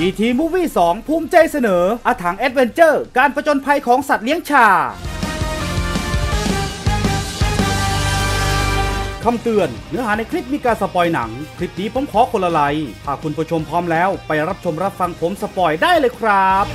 ดีทีมูวี่สองภูมิใจเสนออาถังแอดเวนเจอร์ การประจนภัยของสัตว์เลี้ยงชาคำเตือน เนื้อหาในคลิปมีการสปอยหนังคลิปนี้ผมขอคนละไลยถ้าคุณผู้ชมพร้อมแล้ว ไปรับชมรับฟังผมสปอยได้เลยครับ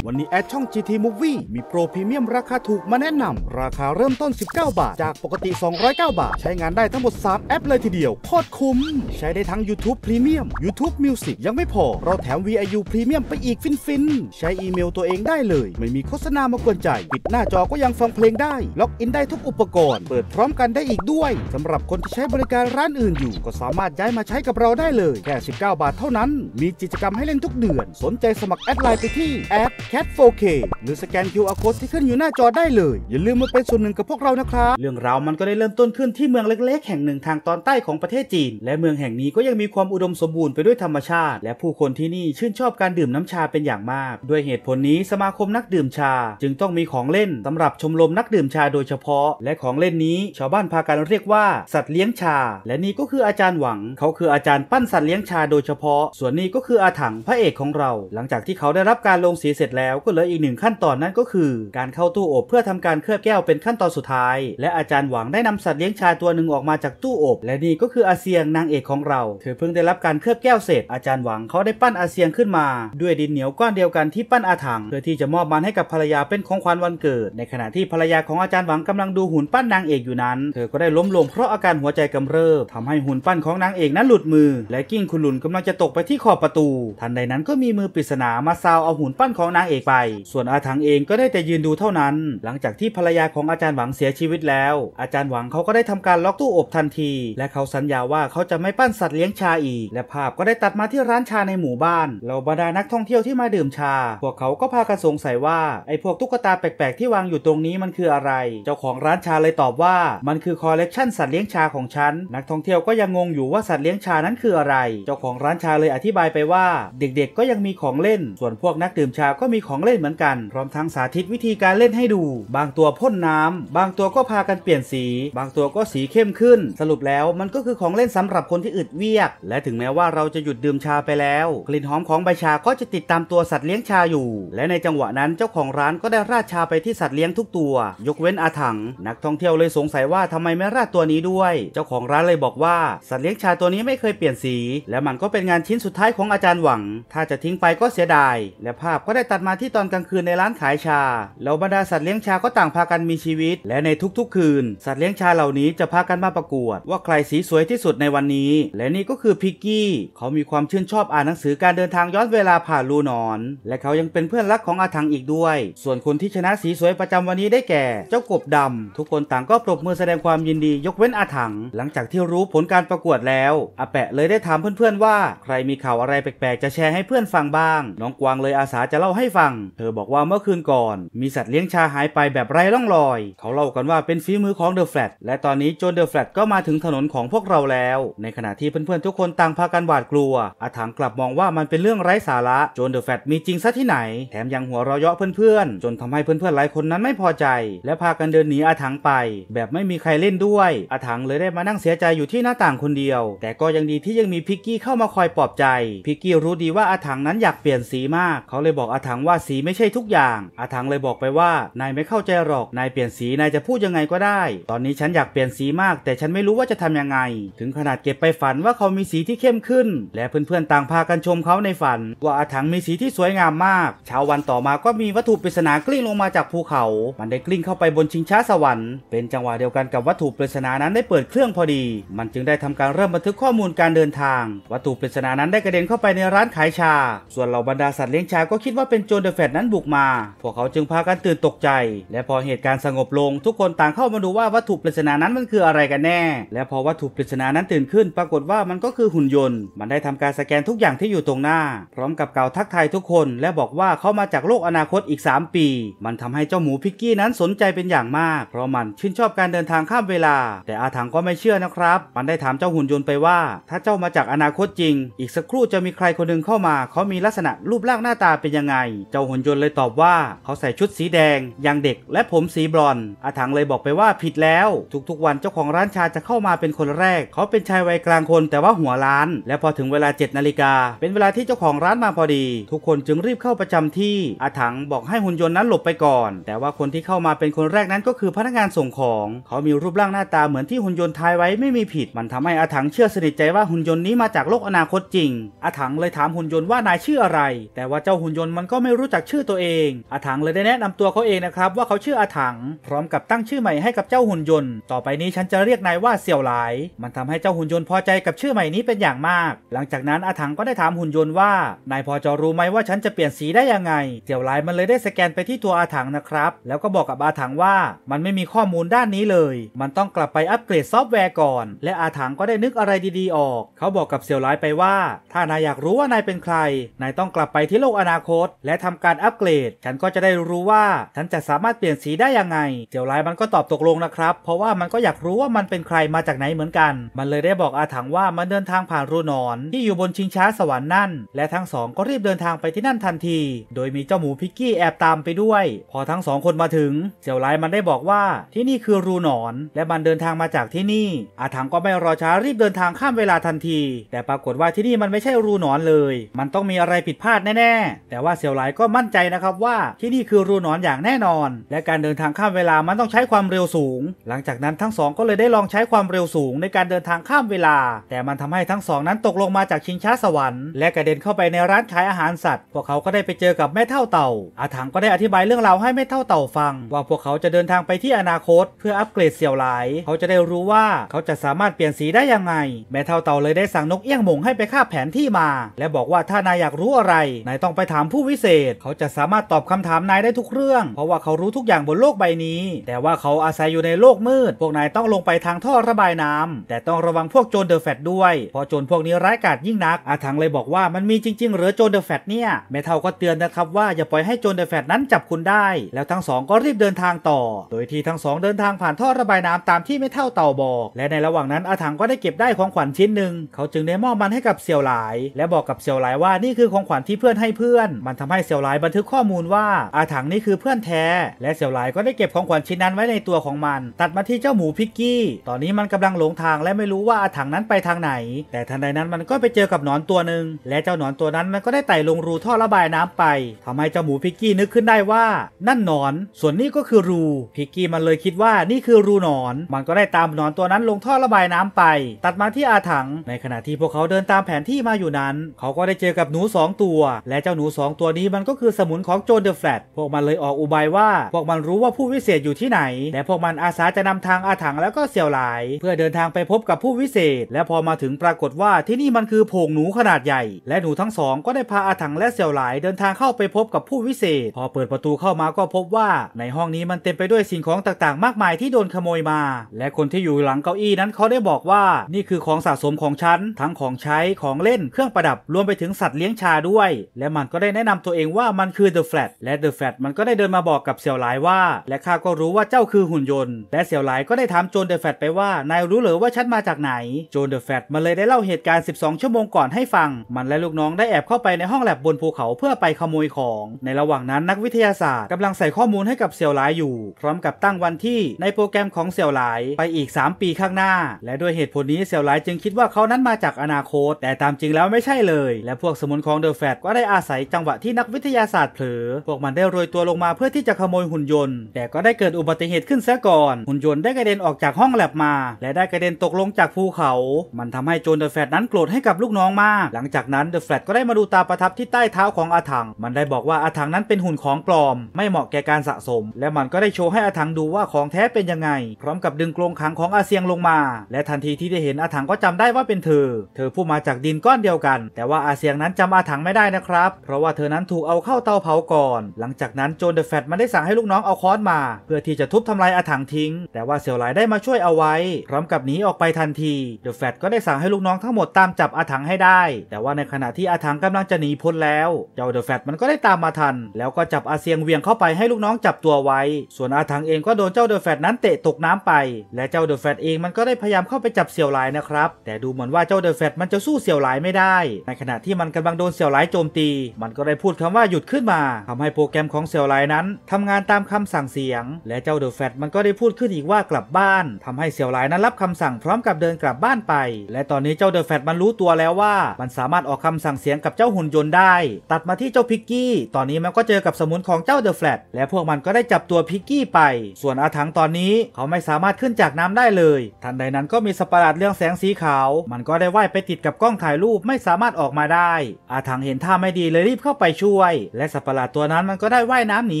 ันนี้แอดช่อง GT Movie มีโปรพรีเมียมราคาถูกมาแนะนำราคาเริ่มต้น 19 บาทจากปกติ 209 บาท ใช้งานได้ทั้งหมด 3 แอปเลยทีเดียว โคตรคุ้มใช้ได้ทั้ง YouTube Premium YouTube Music ยังไม่พอ เราแถม VIU Premium ไปอีกฟิน ๆ ใช้อีเมลตัวเองได้เลย ไม่มีโฆษณามากวนใจ ปิดหน้าจอก็ยังฟังเพลงได้ ล็อกอินได้ทุกอุปกรณ์เปิดพร้อมกันได้อีกด้วยสำหรับคนที่ใช้บริการร้านอื่นอยู่ ก็สามารถย้ายมาใช้กับเราได้เลยแค่ 19 บาทเท่านั้น มีกิจกรรมให้เล่นทุกเดือนสนใจสมัครแอดไลน์ไปที่แอดแคด 4K หรือสแกน QR Code ที่ขึ้นอยู่หน้าจอได้เลย อย่าลืมมาเป็นส่วนหนึ่งกับพวกเรานะครับเรื่องราวมันก็ได้เริ่มต้นขึ้นที่เมืองเล็กๆ แห่งหนึ่งทางตอนใต้ของประเทศจีน และเมืองแห่งนี้ก็ยังมีความอุดมสมบูรณ์ไปด้วยธรรมชาติ และผู้คนที่นี่ชื่นชอบการดื่มน้ำชาเป็นอย่างมาก ด้วยเหตุผลนี้สมาคมนักดื่มชา จึงต้องมีของเล่นสำหรับชมรมนักดื่มชาโดยเฉพาะ และของเล่นนี้ชาวบ้านพากันเรียกว่าสัตว์เลี้ยงชา และนี่ก็คืออาจารย์หวัง เขาคืออาจารย์ปั้นสัตว์เลี้ยงชาโดยเฉพาะ ส่วนนี้ก็คืออาถังพระเอกของเรา หลังจากที่เขาได้รับการลงสีเสร็จแล้วล้วก็เหลืออีกหนึ่งขั้นตอนนั้นก็คือการเข้าตู้อบเพื่อทำการเคลือบแก้วเป็นขั้นตอนสุดท้าย และอาจารย์หวังได้นำสัตว์เลี้ยงชายตัวหนึ่งออกมาจากตู้อบ และนี่ก็คืออาเซียงนางเอกของเรา เธอเพิ่งได้รับการเคลือบแก้วเสร็จอาจารย์หวังเขาได้ปั้นอาเซียงขึ้นมาด้วยดินเหนียวก้อนเดียวกันที่ปั้นอาถังเพื่อที่จะมอบมันให้กับภรรยาเป็นของขวัญวันเกิด ในขณะที่ภรรยาของอาจารย์หวังกำลังดูหุ่นปั้นนางเอกอยู่นั้นเธอก็ได้ล้มลงเพราะอาการหัวใจกำเริบทำให้หุ่นปั้นของนางเอกนั้นหลุดมือ และกิ้งคุณหลุนกำลังจะตกไปที่ขอบประตู ทันใดนั้นก็มีมือปริศนามาซาวเอาหุ่นปั้นของนางเอกไปส่วนอาถังเองก็ได้ แต่ยืนดูเท่านั้น หลังจากที่ภรรยาของอาจารย์หวังเสียชีวิต แล้ว อาจารย์หวังเขาก็ได้ทำการล็อกตู้อบทันที และเขาสัญญาว่าเขาจะไม่ปั้นสัตว์เลี้ยงชาอีก และภาพก็ได้ตัดมาที่ร้านชาในหมู่บ้านเหล่าบรรดานักท่องเที่ยวที่มาดื่มชา พวกเขาก็พากันสงสัยว่าไอ้พวกตุ๊กตาแปลกๆ ที่วางอยู่ตรงนี้มันคืออะไร เจ้าของร้านชาเลยตอบว่า มันคือคอลเลกชันสัตว์เลี้ยงชาของฉัน นักท่องเที่ยวก็ยังงงอยู่ว่าสัตว์เลี้ยงชานั้นคืออะไร เจ้าของร้านชาเลยอธิบายไปว่า เด็ก ๆก็ยังมีของเล่น ส่วนพวกนักดื่มชาก็มีขของเล่นเหมือนกันพร้อมทั้งสาธิตวิธีการเล่นให้ดู บางตัวพ่นน้ำ บางตัวก็พากันเปลี่ยนสี บางตัวก็สีเข้มขึ้น สรุปแล้วมันก็คือของเล่นสำหรับคนที่อึดเวียก และถึงแม้ว่าเราจะหยุดดื่มชาไปแล้ว กลิ่นหอมของใบชาก็จะติดตามตัวสัตว์เลี้ยงชาอยู่ และในจังหวะนั้นเจ้าของร้านก็ได้ราดชาไปที่สัตว์เลี้ยงทุกตัว ยกเว้นอาถัง นักท่องเที่ยวเลยสงสัยว่าทำไมไม่ราดตัวนี้ด้วย เจ้าของร้านเลยบอกว่าสัตว์เลี้ยงชาตัวนี้ไม่เคยเปลี่ยนสี และมันก็เป็นงานชิ้นสุดท้ายของอาจารย์หวัง ถ้าจะทิ้งไปก็เสียดายและภาพก็ได้ตัดมาที่ตอนกลางคืนในร้านขายชาเหล่าบรรดาสัตว์เลี้ยงชาก็ต่างพากันมีชีวิต และในทุกๆคืน สัตว์เลี้ยงชาเหล่านี้จะพากันมาประกวด ว่าใครสีสวยที่สุดในวันนี้ และนี่ก็คือพิกกี้เขามีความชื่นชอบอ่านหนังสือการเดินทางย้อนเวลาผ่านรูนอน และเขายังเป็นเพื่อนรักของอาถังอีกด้วย ส่วนคนที่ชนะสีสวยประจำวันนี้ได้แก่ เจ้ากบดำ ทุกคนต่างก็ปรบมือแสดงความยินดียกเว้นอาถัง หลังจากที่รู้ผลการประกวดแล้วอาแปะเลยได้ถามเพื่อนๆ ว่า ใครมีข่าวอะไรแปลกๆ จะแชร์ให้เพื่อนฟังบ้างน้องกวางเลยอาสาจะเล่าให้ฟังงเธอบอกว่าเมื่อคืนก่อนมีสัตว์เลี้ยงชาหายไปแบบไร้ร่องรอย เขาเล่ากันว่าเป็นฝีมือของเดอะแฟลตและตอนนี้โจนเดอะแฟลตก็มาถึงถนนของพวกเราแล้ว ในขณะที่เพื่อนๆทุกคนต่างพากันหวาดกลัว อาถังกลับมองว่ามันเป็นเรื่องไร้สาระ โจนเดอะแฟลตมีจริงซะที่ไหน แถมยังหัวเราะเยาะเพื่อนๆ จนทำให้เพื่อนๆหลายคนนั้นไม่พอใจ และพากันเดินหนีอาถังไป แบบไม่มีใครเล่นด้วยอาถังเลยได้มานั่งเสียใจอยู่ที่หน้าต่างคนเดียว แต่ก็ยังดีที่ยังมีพิกกี้เข้ามาคอยปลอบใจ พิกกี้รู้ดีว่าอาถังนั้นอยากเปลี่ยนสีมาก เขาเลยบอกอาถังว่าสีไม่ใช่ทุกอย่าง อาถังเลยบอกไปว่า นายไม่เข้าใจหรอก นายเปลี่ยนสีนายจะพูดยังไงก็ได้ ตอนนี้ฉันอยากเปลี่ยนสีมาก แต่ฉันไม่รู้ว่าจะทํำยังไง ถึงขนาดเก็บไปฝันว่าเขามีสีที่เข้มขึ้น และเพื่อนๆ ต่างพากันชมเขาในฝันว่าอาถังมีสีที่สวยงามมากเช้าวันต่อมาก็มีวัตถุปริศนากลิ้งลงมาจากภูเขา มันได้กลิ้งเข้าไปบนชิงช้าสวรรค์ เป็นจังหวะเดียวกันกับวัตถุปริศนานั้นได้เปิดเครื่องพอดี มันจึงได้ทำการเริ่มบันทึกข้อมูลการเดินทาง วัตถุปริศนานั้นได้กระเด็นเข้าไปในร้านขายชา ส่วนเหล่าบรรดาสัตว์เลี้ยงชาก็คิดว่าเป็นโจรเดแฟตนั้นบุกมา พวกเขาจึงพากันตื่นตกใจ และพอเหตุการณ์สงบลง ทุกคนต่างเข้ามาดูว่าวัตถุปริศนานั้นมันคืออะไรกันแน่ และพอวัตถุปริศนานั้นตื่นขึ้น ปรากฏว่ามันก็คือหุ่นยนต์ มันได้ทำการสแกนทุกอย่างที่อยู่ตรงหน้า พร้อมกับกล่าวทักทายทุกคน และบอกว่าเขามาจากโลกอนาคตอีก 3 ปี มันทำให้เจ้าหมูพิกกี้นั้นสนใจเป็นอย่างมาก เพราะมันชื่นชอบการเดินทางข้ามเวลา แต่อาถังก็ไม่เชื่อนะครับ มันได้ถามเจ้าหุ่นยนต์ไปว่า ถ้าเจ้ามาจากอนาคตจริง อีกสักครู่จะมีใครคนหนึ่งเข้ามาเขามีลักษณะรูปร่างหน้าตาเป็นยังไงเจ้าหุ่นยนต์เลยตอบว่าเขาใส่ชุดสีแดง อย่างเด็กและผมสีบลอนอาถังเลยบอกไปว่าผิดแล้วทุกๆวันเจ้าของร้านชาจะเข้ามาเป็นคนแรกเขาเป็นชายวัยกลางคน แต่ว่าหัวล้าน และพอถึงเวลา7นาฬิกาเป็นเวลาที่เจ้าของร้านมาพอดี ทุกคนจึงรีบเข้าประจำที่ อาถังบอกให้หุ่นยนต์นั้นหลบไปก่อน แต่ว่าคนที่เข้ามาเป็นคนแรกนั้นก็คือพนักงานส่งของ เขามีรูปร่างหน้าตาเหมือนที่หุ่นยนต์ทายไว้ไม่มีผิด มันทำให้อาถังเชื่อสนิทใจว่าหุ่นยนต์นี้มาจากโลกอนาคตจริงอาถังเลยถามหุ่นยนต์ว่านายชื่ออะไร แต่ว่าเจ้าหุ่นยนต์มันก็ไม่รรู้จักชื่อตัวเอง อาถังเลยได้แนะนำตัวเขาเองนะครับว่าเขาชื่ออาถัง พร้อมกับตั้งชื่อใหม่ให้กับเจ้าหุ่นยนต์ ต่อไปนี้ฉันจะเรียกนายว่าเสี่ยวหลายมันทำให้เจ้าหุ่นยนต์พอใจกับชื่อใหม่นี้เป็นอย่างมาก หลังจากนั้นอาถังก็ได้ถามหุ่นยนต์ว่า นายพอจะรู้ไหมว่าฉันจะเปลี่ยนสีได้ยังไง เสี่ยวหลายมันเลยได้สแกนไปที่ตัวอาถังนะครับ แล้วก็บอกกับอาถังว่า มันไม่มีข้อมูลด้านนี้เลย มันต้องกลับไปอัปเกรดซอฟต์แวร์ก่อน และอาถังก็ได้นึกอะไรดีๆออกเขาบอกกับเสี่ยวหลายไปว่า ถ้านายอยากรู้ว่านายเป็นใครนายต้องกลับไปที่โลกอนาคต และทำำการอัปเกรด ฉันก็จะได้รู้ว่าฉันจะสามารถเปลี่ยนสีได้ยังไงเจียวไลมันก็ตอบตกลงนะครับเพราะว่ามันก็อยากรู้ว่ามันเป็นใครมาจากไหนเหมือนกัน มันเลยได้บอกอาถังว่ามันเดินทางผ่านรูนอน ที่อยู่บนชิงช้าสวรรค์นั่นและทั้งสอง ก็รีบเดินทางไปที่นั่นทันที โดยมีเจ้าหมูพิกกี้แอบตามไปด้วยพอทั้งสองคนมาถึงเจียวไลมันได้บอกว่าที่นี่คือรูนอนและมันเดินทางมาจากที่นี่ อาถังก็ไม่รอช้ารีบเดินทางข้ามเวลาทันที แต่ปรากฏว่าที่นี่มันไม่ใช่รูนอนเลย มันต้องมีอะไรผิดพลาดแน่ๆแต่ว่าเซียวไลก็ก็มั่นใจนะครับว่าที่นี่คือรูหนอนอย่างแน่นอน และการเดินทางข้ามเวลามันต้องใช้ความเร็วสูง หลังจากนั้นทั้งสองก็เลยได้ลองใช้ความเร็วสูงในการเดินทางข้ามเวลา แต่มันทำให้ทั้งสองนั้นตกลงมาจากชิงช้าสวรรค์และกระเด็นเข้าไปในร้านขายอาหารสัตว์ พวกเขาก็ได้ไปเจอกับแม่เท่าเต่า อาถังก็ได้อธิบายเรื่องราวให้แม่เท่าเต่าฟังว่าพวกเขาจะเดินทางไปที่อนาคต เพื่ออัปเกรดเสี่ยวหลายเขาจะได้รู้ว่าเขาจะสามารถเปลี่ยนสีได้ยังไงแม่เท่าเต่าเลยได้สั่งนกเอี้ยงหมงให้ไปคาบแผนที่มา และบอกว่าถ้านายอยากรู้อะไร นายต้องไปถามผู้วิเศษศเขาจะสามารถตอบคำถามนายได้ทุกเรื่อง เพราะว่าเขารู้ทุกอย่างบนโลกใบนี้ แต่ว่าเขาอาศัยอยู่ในโลกมืด พวกนายต้องลงไปทางท่อระบายน้ำ แต่ต้องระวังพวกโจรเดอะแฟตด้วย เพราะโจรพวกนี้ร้ายกาจยิ่งนัก อาถังเลยบอกว่ามันมีจริงๆหรือโจรเดอะแฟตเนี่ยแม่เท่าก็เตือนนะครับว่า อย่าปล่อยให้โจรเดอะแฟตนั้นจับคุณได้ แล้วทั้งสองก็รีบเดินทางต่อ โดยที่ทั้งสองเดินทางผ่านท่อระบายน้ำตามที่แม่เท่าเต่าบอก และในระหว่างนั้นอาถังก็ได้เก็บได้ของขวัญชิ้นหนึ่งเขาจึงได้มอบมันให้กับเสี่ยวหลาย และบอกกับเสี่ยวหลายว่านี่คือของขวัญที่เพื่อนให้เพื่อน มันทำให้เสี่ยวหลายบันทึกข้อมูลว่าอาถังนี่คือเพื่อนแท้ และเสี่ยวหลายก็ได้เก็บของขวัญชิ้นนั้นไว้ในตัวของมัน ตัดมาที่เจ้าหมูพิกกี้ ตอนนี้มันกำลังหลงทางและไม่รู้ว่าอาถังนั้นไปทางไหน แต่ทันใดนั้นมันก็ไปเจอกับหนอนตัวหนึ่งและเจ้าหนอนตัวนั้นมันก็ได้ไต่ลงรูท่อระบายน้ำไป ทำให้เจ้าหมูพิกกี้นึกขึ้นได้ว่า นั่นหนอน ส่วนนี้ก็คือรูพิกกี้มันเลยคิดว่า นี่คือรูหนอน มันก็ได้ตามหนอนตัวนั้นลงท่อระบายน้ำไป ตัดมาที่อาถัง ในขณะที่พวกเขาเดินตามแผนที่มาอยู่นั้น เขาก็ได้เจอกับหนู2ตัวและเจ้าหนู 2 ตัวนี้มันก็ก็คือสมุนของโจนเดอะแฟลตพวกมันเลยออกอุบายว่าพวกมันรู้ว่าผู้วิเศษอยู่ที่ไหนและพวกมันอาสาจะนำทางอาถังแล้วก็เสี่ยวหลาย เพื่อเดินทางไปพบกับผู้วิเศษ และพอมาถึงปรากฏว่าที่นี่มันคือโผงหนูขนาดใหญ่ และหนูทั้งสอง ก็ได้พาอาถังและเสี่ยวหลายเดินทางเข้าไปพบกับผู้วิเศษ พอเปิดประตูเข้ามาก็พบว่า ในห้องนี้มันเต็มไปด้วยสิ่งของต่างๆ มากมายที่โดนขโมยมา และคนที่อยู่หลังเก้าอี้นั้นเขาได้บอกว่า นี่คือของสะสมของฉันทั้งของใช้ของเล่นเครื่องประดับ รวมไปถึงสัตว์เลี้ยงชาด้วย และมันก็ได้แนะนำตัวเองว่าว่ามันคือเดอะแฟลตและเดอะแฟลตมันก็ได้เดินมาบอกกับเสี่ยวหลายว่า และข้าก็รู้ว่าเจ้าคือหุ่นยนต์และเสี่ยวหลายก็ได้ถามโจนเดอะแฟลตไปว่า นายรู้เหรือว่า ฉันมาจากไหนโจนเดอะแฟลตมันเลยได้เล่าเหตุการณ์ 12 ชั่วโมงก่อนให้ฟัง มันและลูกน้องได้แอบเข้าไปในห้องแลบบนภูเขาเพื่อไปขโมยของ ในระหว่างนั้นนักวิทยาศาสตร์กำลังใส่ข้อมูลให้กับเสี่ยวหลายอยู่พร้อมกับตั้งวันที่ ในโปรแกรมของเสี่ยวหลายไปอีก 3 ปีข้างหน้า และด้วยเหตุผลนี้เสี่ยวหลายจึงคิดว่าเขานั้นมาจากอนาคต แต่ตามจริงแล้วไม่ใช่เลย และพวกสมุนของเดอะแฟลตก็ได้อาศัยจังหวะที่นักวิทยาศาสตร์เผลอพวกมันได้โรยตัวลงมาเพื่อที่จะขโมยหุ่นยนต์ แต่ก็ได้เกิดอุบัติเหตุขึ้นซะก่อนหุ่นยนต์ได้กระเด็นออกจากห้องแลบมา และได้กระเด็นตกลงจากภูเขามันทำให้โจนเดอะแฟลตนั้นโกรธให้กับลูกน้องมาก หลังจากนั้นเดอะแฟลตก็ได้มาดูตาประทับที่ใต้เท้าของอาถัง มันได้บอกว่าอาถังนั้นเป็นหุ่นของปลอมไม่เหมาะแก่การสะสม และมันก็ได้โชว์ให้อาถังดูว่าของแท้เป็นยังไงพร้อมกับดึงกรงขังของอาเซียงลงมา และทันทีที่ได้เห็นอาถังก็จำได้ว่าเป็นเธอ เธอผู้มาจากดินก้อนเดียวกัน แต่ว่าอาเซียงนั้นจำอาถังไม่ได้นะครับเพราะว่าเธอนั้นถูกเอาเข้าเตาเผาก่อน หลังจากนั้นโจนเดอะแฟตมันได้สั่งให้ลูกน้องเอาค้อนมา เพื่อที่จะทุบทำลายอาถังทิ้ง แต่ว่าเสี่ยวไหลได้มาช่วยเอาไว้พร้อมกับหนีออกไปทันทีเดอะแฟตก็ได้สั่งให้ลูกน้องทั้งหมดตามจับอาถังให้ได้ แต่ว่าในขณะที่อาถังกำลังจะหนีพ้นแล้ว เจ้าเดอะแฟตมันก็ได้ตามมาทัน แล้วก็จับอาเซียงเวียงเข้าไปให้ลูกน้องจับตัวไว้ ส่วนอาถังเองก็โดนเจ้าเดอะแฟตนั้นเตะตกน้ำไป และเจ้าเดอะแฟตเองมันก็ได้พยายามเข้าไปจับเสี่ยวไหลนะครับแต่ดูเหมือนว่าเจ้าเดอะแฟตมันจะสู้เสี่ยวไหลไม่ได้ ในขณะที่มันกำลังโดนเสี่ยวไหลโจมตี มันก็ได้พูดคำว่าาหยุดขึ้นมาทำให้โปรแกรมของเซลไลนั้นทำงานตามคำสั่งเสียง และเจ้าเดอะแฟต มันก็ได้พูดขึ้นอีกว่ากลับบ้าน ทำให้เซลไลนั้นรับคำสั่งพร้อมกับเดินกลับบ้านไป และตอนนี้เจ้าเดอะแฟตมันรู้ตัวแล้วว่ามันสามารถออกคำสั่งเสียงกับเจ้าหุ่นยนต์ได้ ตัดมาที่เจ้าพิกกี้ตอนนี้มันก็เจอกับสมุนของเจ้าเดอะแฟตและพวกมันก็ได้จับตัวพิกกี้ไปส่วนอาถังตอนนี้เขาไม่สามารถขึ้นจากน้ำได้เลย ทันใดนั้นก็มีสปาร์ตเรื่องแสงสีขาว มันก็ได้ว่ายไปติดกับกล้องถ่ายรูปไม่สามารถออกมาได้ อาถังเห็นท่าไม่ดีเลยรีบเข้าไปช่วยและสัตว์ประหลาดตัวนั้นมันก็ได้ว่ายน้ำหนี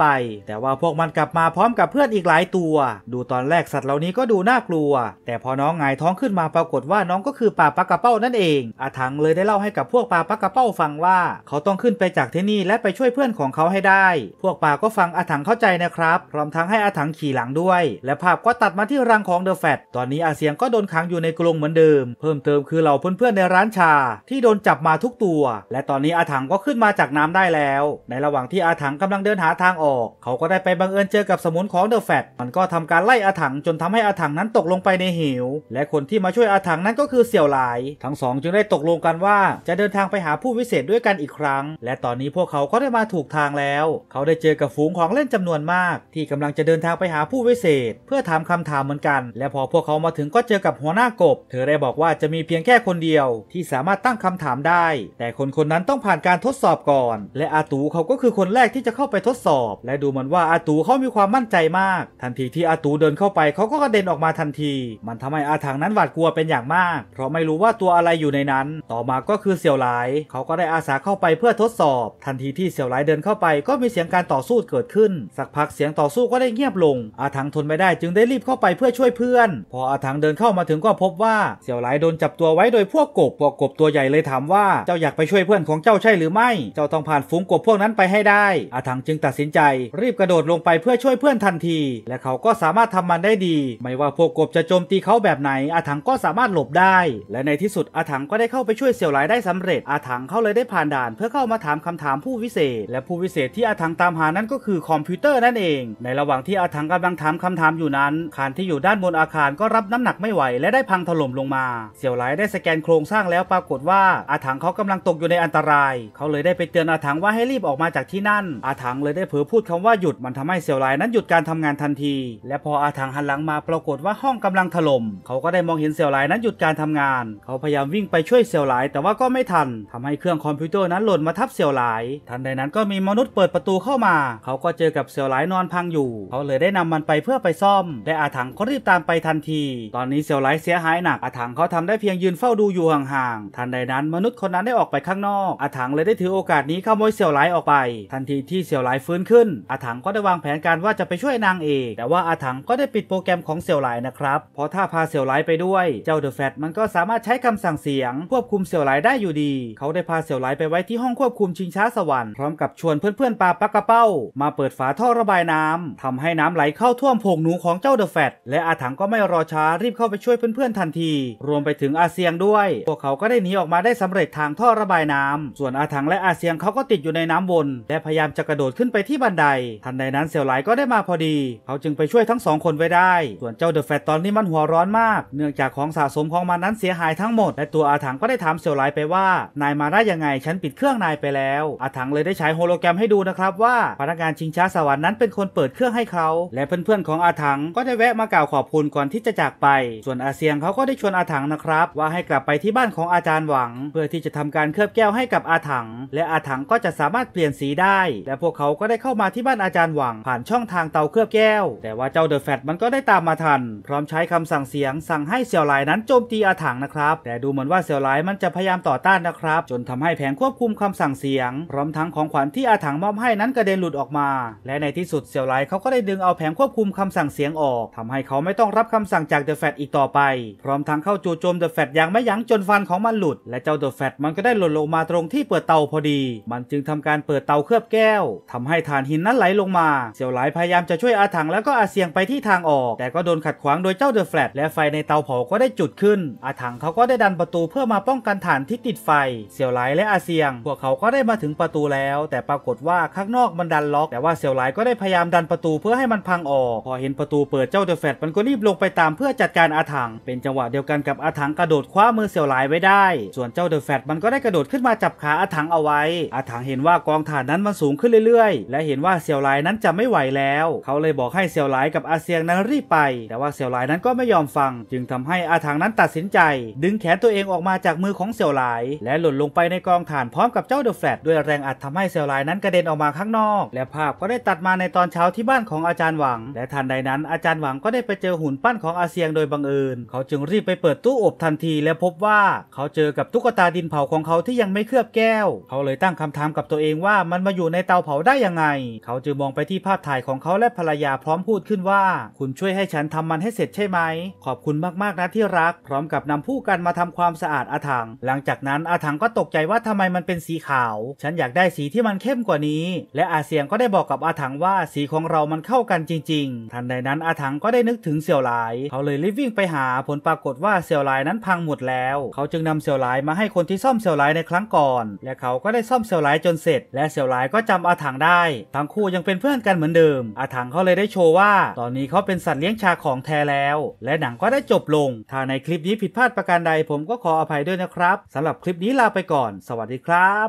ไป แต่ว่าพวกมันกลับมาพร้อมกับเพื่อนอีกหลายตัว ดูตอนแรกสัตว์เหล่านี้ก็ดูน่ากลัว แต่พอน้องหงายท้องขึ้นมาปรากฏว่าน้องก็คือป่าปักกระเป้านั่นเองอาถังเลยได้เล่าให้กับพวกป่าปักกระเป้าฟังว่า เขาต้องขึ้นไปจากที่นี่และไปช่วยเพื่อนของเขาให้ได้ พวกป่าก็ฟังอาถังเข้าใจนะครับพร้อมทั้งให้อาถังขี่หลังด้วย และภาพก็ตัดมาที่รังของเดอะแฟต ตอนนี้อาเซียงก็โดนขังอยู่ในกรงเหมือนเดิม เพิ่มเติมคือเหล่าเพื่อนๆในร้านชา ที่โดนจับมาทุกตัว และตอนนี้อาถังก็ขึ้นมาจากน้ำได้แล้วแล้วในระหว่างที่อาถังกำลังเดินหาทางออก เขาก็ได้ไปบังเอิญเจอกับสมุนของเดอะแฟตมันก็ทำการไล่อาถัง จนทำให้อาถังนั้นตกลงไปในเหวและคนที่มาช่วยอาถังนั้นก็คือเสี่ยวหลายทั้งสองจึงได้ตกลงกันว่า จะเดินทางไปหาผู้วิเศษด้วยกันอีกครั้ง และตอนนี้พวกเขาก็ได้มาถูกทางแล้ว เขาได้เจอกับฝูงของเล่นจำนวนมาก ที่กำลังจะเดินทางไปหาผู้วิเศษ เพื่อถามคำถามเหมือนกัน และพอพวกเขามาถึงก็เจอกับหัวหน้ากบเธอได้บอกว่าจะมีเพียงแค่คนเดียวที่สามารถตั้งคำถามได้ แต่คนคนนั้นต้องผ่านการทดสอบก่อน และอาอาตูเขาก็คือคนแรกที่จะเข้าไปทดสอบ และดูเหมือนว่าอาตูเขามีความมั่นใจมาก ทันทีที่อาตูเดินเข้าไปเขาก็กระเด็นออกมาทันที มันทำให้อาถังนั้นหวาดกลัวเป็นอย่างมาก เพราะไม่รู้ว่าตัวอะไรอยู่ในนั้น ต่อมาก็คือเสี่ยวหลายเขาก็ได้อาสาเข้าไปเพื่อทดสอบ ทันทีที่เสี่ยวหลายเดินเข้าไปก็มีเสียงการต่อสู้เกิดขึ้น สักพักเสียงต่อสู้ก็ได้เงียบลง อาถังทนไม่ได้จึงได้รีบเข้าไปเพื่อช่วยเพื่อน พออาถังเดินเข้ามาถึงก็พบว่าเสี่ยวหลายโดนจับตัวไว้โดยพวกกบพวกกบตัวใหญ่เลยถามว่าเจ้าอยากไปช่วยเพื่อนของเจ้าใช่หรือไม่ เจ้าต้องผ่านฝูงกบพวกนั้นไปให้ได้ อาถังจึงตัดสินใจ รีบกระโดดลงไปเพื่อช่วยเพื่อนทันที และเขาก็สามารถทำมันได้ดี ไม่ว่าพวกกบจะโจมตีเขาแบบไหน อาถังก็สามารถหลบได้ และในที่สุดอาถังก็ได้เข้าไปช่วยเสี่ยวหลายได้สำเร็จ อาถังเขาเลยได้ผ่านด่าน เพื่อเข้ามาถามคำถามผู้วิเศษ และผู้วิเศษที่อาถังตามหานั้นก็คือคอมพิวเตอร์นั่นเอง ในระหว่างที่อาถังกำลังถามคำถามอยู่นั้น คานที่อยู่ด้านบนอาคารก็รับน้ำหนักไม่ไหวและได้พังถล่มลงมา เสี่ยวหลายได้สแกนโครงสร้างแล้วปรากฏว่าอาถังเขากำลังตกอยู่ในอันตราย เขาเลยได้ไปเตือนอาถังว่าให้ให้รีบออกมาจากที่นั่น อาถังเลยได้เผลอพูดคำว่าหยุดมันทำให้เซล่ยไลนั้นหยุดการทำงานทันที และพออาถังหันหลังมาปรากฏว่าห้องกำลังถล่มเขาก็ได้มองเห็นเซล่ยไลนั้นหยุดการทำงาน เขาพยายามวิ่งไปช่วยเซล่ยไลแต่ว่าก็ไม่ทันทำให้เครื่องคอมพิวเตอร์นั้นหล่นมาทับเซล่ยไลทันใดนั้นก็มีมนุษย์เปิดประตูเข้ามา เขาก็เจอกับเซล่ยไลนอนพังอยู่ เขาเลยได้นำมันไปเพื่อไปซ่อมและอาถังก็รีบตามไปทันที ตอนนี้เซล่ยไลเสียหายหนัก อาถังเขาทำได้เพียงยืนเฝ้าดูอยู่ห่างๆทันใดนั้น มนุษย์คนนั้นได้ออกไปข้างนอกอาถังเลยได้ถือโอกาสนี้ขโมยซียวไลออกไป ทันทีที่เซียวไลฟื้นขึ้นอาถังก็ได้วางแผนการว่าจะไปช่วยนางเอกแต่ว่าอาถังก็ได้ปิดโปรแกรมของเซียวไลนะครับ เพราะถ้าพาเซียวไลไปด้วยเจ้าเดอะแฟตมันก็สามารถใช้คำสั่งเสียงควบคุมเซียวไลได้อยู่ดี เขาได้พาเซียวไลไปไว้ที่ห้องควบคุมชิงช้าสวรรค์พร้อมกับชวนเพื่อนๆปาปักกระเป้ามาเปิดฝาท่อระบายน้ำ ทำให้น้ำไหลเข้าท่วมโพงหนูของเจ้าเดอะแฟต และอาถังก็ไม่รอช้ารีบเข้าไปช่วยเพื่อนๆทันที รวมไปถึงอาเซียงด้วยพวกเขาก็ได้หนีออกมาได้สำเร็จทางท่อระบายน้ำ ส่วนอาถังและอาเซียงเขาก็ติดอยู่อยู่ในน้ำวนและพยายามจะกระโดดขึ้นไปที่บันได ทันใดนั้นเสี่ยวไหลก็ได้มาพอดี เขาจึงไปช่วยทั้งสองคนไว้ได้ ส่วนเจ้าเดอะแฟตตอนนี้มันหัวร้อนมาก เนื่องจากของสะสมของมันนั้นเสียหายทั้งหมด และตัวอาถังก็ได้ถามเสี่ยวไหลไปว่านายมาได้ยังไงฉันปิดเครื่องนายไปแล้ว อาถังเลยได้ใช้โฮโลแกรมให้ดูนะครับ ว่าพนักงานชิงช้าสวรรค์นั้นเป็นคนเปิดเครื่องให้เขาและเพื่อนๆของอาถังก็ได้แวะมากล่าวขอบคุณก่อนที่จะจากไป ส่วนอาเซียงเขาก็ได้ชวนอาถังนะครับ ว่าให้กลับไปที่บ้านของอาจารย์หวัง เพื่อที่จะทำการเคลือบแก้วให้กับอาถัง และอาถังก็จะสามารถเปลี่ยนสีได้และพวกเขาก็ได้เข้ามาที่บ้านอาจารย์หวัง ผ่านช่องทางเตาเคลือบแก้ว แต่ว่าเจ้าเดอะแฟตมันก็ได้ตามมาทัน พร้อมใช้คำสั่งเสียง สั่งให้เสี่ยวไลนั้นโจมตีอาถังนะครับแต่ดูเหมือนว่าเสี่ยวไลมันจะพยายามต่อต้านนะครับจนทำให้แผงควบคุมคำสั่งเสียง พร้อมทั้งของขวัญที่อาถังมอบให้นั้นกระเด็นหลุดออกมา และในที่สุดเสี่ยวไลเขาก็ได้ดึงเอาแผงควบคุมคำสั่งเสียงออก ทำให้เขาไม่ต้องรับคำสั่งจากเดอะแฟตอีกต่อไป พร้อมทั้งเข้าจู่โจมเดอะแฟตอย่างไม่ยั้งจนฟันของมันหลุดและเจ้าเดอะแฟตมันก็ได้หล่นลงมาตรงที่เปิดเตาพอดี มันจึงททำการเปิดเตาเคลือบแก้วทำให้ฐานหินนั้นไหลลงมา เสี่ยวหลายพยายามจะช่วยอาถังแล้วก็อาเซียงไปที่ทางออก แต่ก็โดนขัดขวางโดยเจ้าเดอะแฟลตและไฟในเตาเผาก็ได้จุดขึ้น อาถังเขาก็ได้ดันประตูเพื่อมาป้องกันฐานที่ติดไฟ เสี่ยวหลายและอาเซียงพวกเขาก็ได้มาถึงประตูแล้ว แต่ปรากฏว่าข้างนอกมันดันล็อก แต่ว่าเสี่ยวหลายก็ได้พยายามดันประตูเพื่อให้มันพังออก พอเห็นประตูเปิดเจ้าเดอะแฟลตมันก็รีบลงไปตามเพื่อจัดการอาถัง เป็นจังหวะเดียวกันกับอาถังกระโดดคว้ามือเสี่ยวหลายไว้ได้ ส่วนเจ้าเดอะแฟลตมันก็ได้กระโดดขึ้นมาจับขาอาถังเอาไว้ อาถังเห็นนว่ากองถ่านนั้นมันสูงขึ้นเรื่อยๆ และเห็นว่าเซียวไลนั้นจะไม่ไหวแล้ว เขาเลยบอกให้เซียวไลกับอาเซียงนั้นรีบไป แต่ว่าเซียวไลนั้นก็ไม่ยอมฟัง จึงทำให้อาถังนั้นตัดสินใจ ดึงแขนตัวเองออกมาจากมือของเซียวไลและหล่นลงไปในกองถ่านพร้อมกับเจ้าเดอะแฟลตด้วยแรงอัดทำให้เซียวไลนั้นกระเด็นออกมาข้างนอก และภาพก็ได้ตัดมาในตอนเช้าที่บ้านของอาจารย์หวัง และทันใดนั้นอาจารย์หวังก็ได้ไปเจอหุ่นปั้นของอาเซียงโดยบังเอิญ เขาจึงรีบไปเปิดตู้อบทันทีและพบว่าเขาเจอกับตุ๊กตาดินเผาของเขาที่ยังไม่เคลือบแก้ว เขาเลยตั้งคำถามกับตัวเองว่ามันมาอยู่ในเตาเผาได้ยังไง เขาจึงมองไปที่ภาพถ่ายของเขาและภรรยาพร้อมพูดขึ้นว่า คุณช่วยให้ฉันทำมันให้เสร็จใช่ไหม ขอบคุณมากๆนะที่รัก พร้อมกับนำผู้กันมาทำความสะอาดอาถัง หลังจากนั้นอาถังก็ตกใจว่าทำไมมันเป็นสีขาว ฉันอยากได้สีที่มันเข้มกว่านี้ และอาเซียงก็ได้บอกกับอาถังว่าสีของเรามันเข้ากันจริงๆ ทันใดนั้นอาถังก็ได้นึกถึงเสี่ยวหลายเขาเลยรีบวิ่งไปหาผลปรากฏว่าเสี่ยวหลายนั้นพังหมดแล้ว เขาจึงนำเสี่ยวหลายมาให้คนที่ซ่อมเสี่ยวหลายในครั้งก่อน และเขาก็ได้ซ่อมเสี่ยวหลายจนเสร็จและเสี่ยวหลายก็จำอาถังได้ ทั้งคู่ยังเป็นเพื่อนกันเหมือนเดิม อาถังเขาเลยได้โชว์ว่า ตอนนี้เขาเป็นสัตว์เลี้ยงชาของแท้แล้ว และหนังก็ได้จบลง ถ้าในคลิปนี้ผิดพลาดประการใดผมก็ขออภัยด้วยนะครับ สำหรับคลิปนี้ลาไปก่อน สวัสดีครับ